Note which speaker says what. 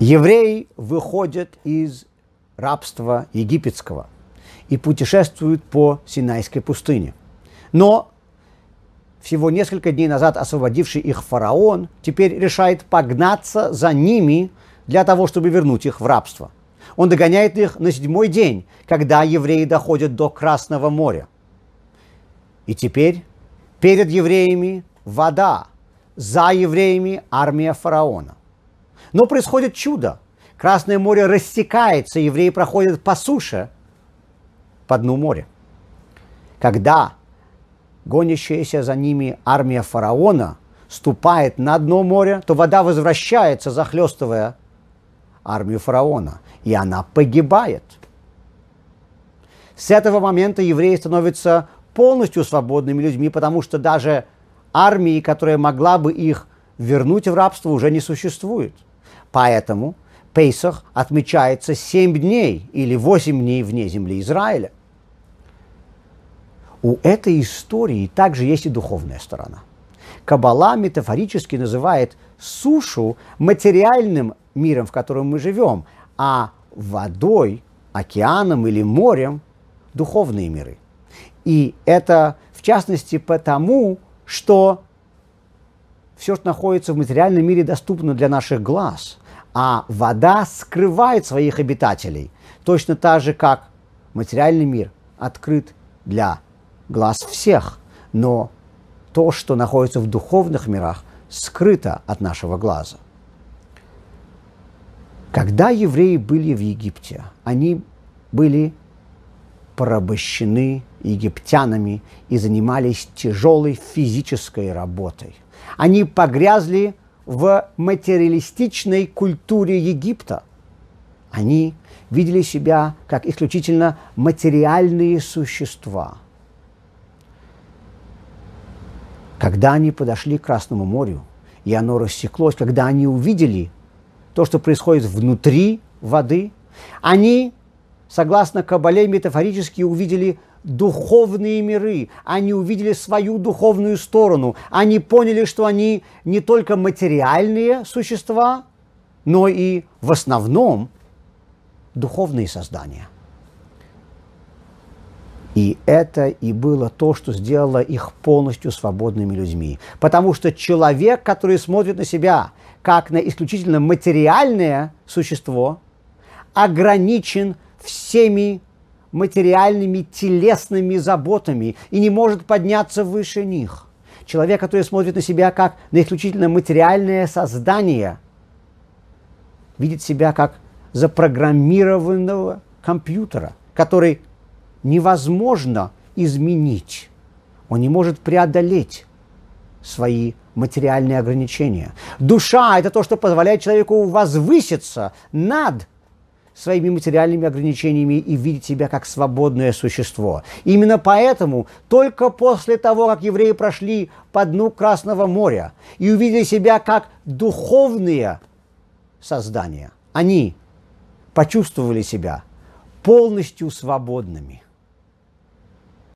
Speaker 1: Евреи выходят из рабства египетского и путешествуют по Синайской пустыне. Но всего несколько дней назад освободивший их фараон теперь решает погнаться за ними для того, чтобы вернуть их в рабство. Он догоняет их на седьмой день, когда евреи доходят до Красного моря. И теперь перед евреями вода, за евреями армия фараона. Но происходит чудо. Красное море рассекается, евреи проходят по суше, по дну моря. Когда гонящаяся за ними армия фараона ступает на дно моря, то вода возвращается, захлестывая армию фараона, и она погибает. С этого момента евреи становятся полностью свободными людьми, потому что даже армии, которая могла бы их вернуть в рабство уже не существует. Поэтому Пейсах отмечается 7 дней или 8 дней вне земли Израиля. У этой истории также есть и духовная сторона. Кабала метафорически называет сушу материальным миром, в котором мы живем, а водой, океаном или морем – духовные миры. И это, в частности, потому, что все, что находится в материальном мире, доступно для наших глаз, а вода скрывает своих обитателей, точно так же, как материальный мир открыт для глаз всех, но то, что находится в духовных мирах, скрыто от нашего глаза. Когда евреи были в Египте, они были порабощены египтянами и занимались тяжелой физической работой. Они погрязли в материалистичной культуре Египта. Они видели себя как исключительно материальные существа. Когда они подошли к Красному морю, и оно рассеклось, когда они увидели то, что происходит внутри воды, они, согласно Кабале, метафорически увидели духовные миры, они увидели свою духовную сторону, они поняли, что они не только материальные существа, но и в основном духовные создания. И это и было то, что сделало их полностью свободными людьми. Потому что человек, который смотрит на себя как на исключительно материальное существо, ограничен всеми материальными, телесными заботами и не может подняться выше них. Человек, который смотрит на себя как на исключительно материальное создание, видит себя как запрограммированного компьютера, который невозможно изменить. Он не может преодолеть свои материальные ограничения. Душа – это то, что позволяет человеку возвыситься над своими материальными ограничениями и видеть себя как свободное существо. Именно поэтому только после того, как евреи прошли по дну Красного моря и увидели себя как духовные создания, они почувствовали себя полностью свободными.